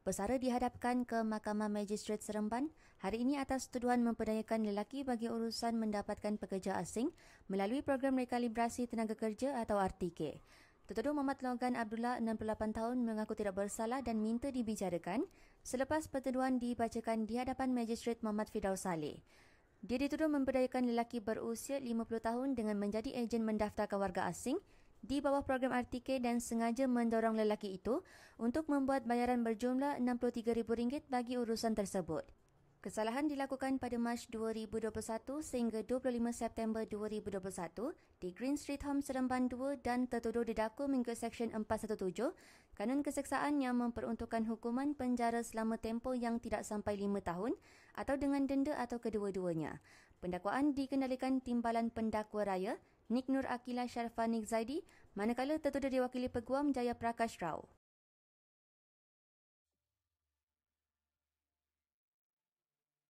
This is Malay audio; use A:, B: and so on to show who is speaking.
A: Pesara dihadapkan ke Mahkamah Magistrat Seremban hari ini atas tuduhan memperdayakan lelaki bagi urusan mendapatkan pekerja asing melalui program rekalibrasi tenaga kerja atau RTK. Tertuduh Muhammad Logan Abdullah, 68 tahun, mengaku tidak bersalah dan minta dibicarakan selepas pertuduhan dibacakan di hadapan Magistrat Muhammad Fidaw Saleh. Dia dituduh memperdayakan lelaki berusia 50 tahun dengan menjadi ejen mendaftarkan warga asing di bawah program RTK dan sengaja mendorong lelaki itu untuk membuat bayaran berjumlah RM63,000 bagi urusan tersebut. Kesalahan dilakukan pada Mac 2021 sehingga 25 September 2021 di Green Street Home Seremban 2 dan tertuduh didakwa mengikut Seksyen 417 Kanun Keseksaan yang memperuntukkan hukuman penjara selama tempoh yang tidak sampai 5 tahun atau dengan denda atau kedua-duanya. Pendakwaan dikendalikan Timbalan Pendakwa Raya Nik Nur Akila Sharfanik Zaidi, manakala tertuduh diwakili Peguam Jaya Prakash Rao.